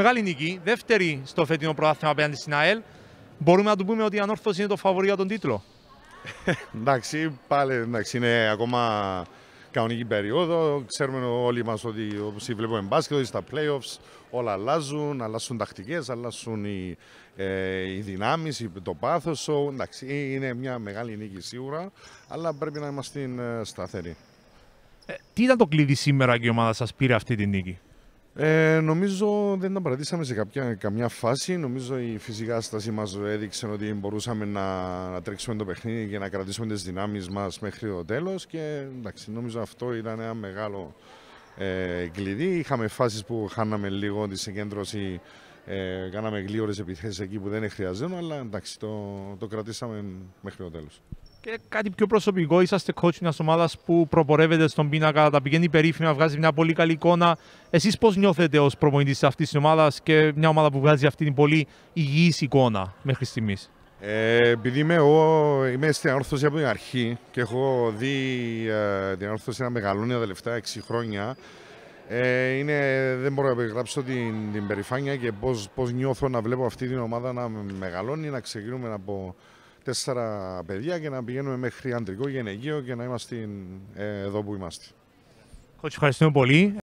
Μεγάλη νίκη, δεύτερη στο φετινό πρωτάθλημα απέναντι στην ΑΕΛ. Μπορούμε να του πούμε ότι η ανόρθωση είναι το φαβορή για τον τίτλο. εντάξει, πάλι εντάξει, είναι ακόμα κανονική περίοδο. Ξέρουμε όλοι μας ότι όπως βλέπουμε μπάσκετ, στα playoffs όλα αλλάζουν, αλλάζουν τακτικές, αλλάζουν οι, ε, οι δυνάμεις, το πάθος. εντάξει, είναι μια μεγάλη νίκη σίγουρα, αλλά πρέπει να είμαστε ε, σταθεροί. Ε, τι ήταν το κλειδί σήμερα και η ομάδα σας πήρε αυτή τη νίκη. Ε, νομίζω δεν τα παρατήσαμε σε κάποια, καμιά φάση. Νομίζω η φυσικά στάση μας έδειξε ότι μπορούσαμε να, να, τρέξουμε το παιχνίδι και να κρατήσουμε τις δυνάμεις μας μέχρι το τέλος. Και εντάξει, νομίζω αυτό ήταν ένα μεγάλο ε, κλειδί. Είχαμε φάσεις που χάναμε λίγο τη συγκέντρωση. Ε, κάναμε γλίωρε επιθέσεις εκεί που δεν χρειαζόταν, αλλά εντάξει, το, το κρατήσαμε μέχρι το τέλος. Και κάτι πιο προσωπικό, είσαστε coach μιας ομάδας που προπορεύεται στον πίνακα, τα πηγαίνει περίφημα, βγάζει μια πολύ καλή εικόνα. Εσείς πώς νιώθετε ως προπονητής αυτής της ομάδας και μια ομάδα που βγάζει αυτή την πολύ υγιής εικόνα μέχρι στιγμής. Ε, επειδή είμαι εγώ, είμαι στην ανόρθωση από την αρχή και έχω δει ε, την ανόρθωση να μεγαλώνει τα τελευταία 6 χρόνια. Ε, είναι, δεν μπορώ να περιγράψω την, την περηφάνεια και πώς, πώς νιώθω να βλέπω αυτή την ομάδα να μεγαλώνει, να ξεκινούμε από τέσσερα παιδιά και να πηγαίνουμε μέχρι αντρικό γενεγείο και να είμαστε ε, εδώ που είμαστε. Κότσου, ευχαριστούμε πολύ.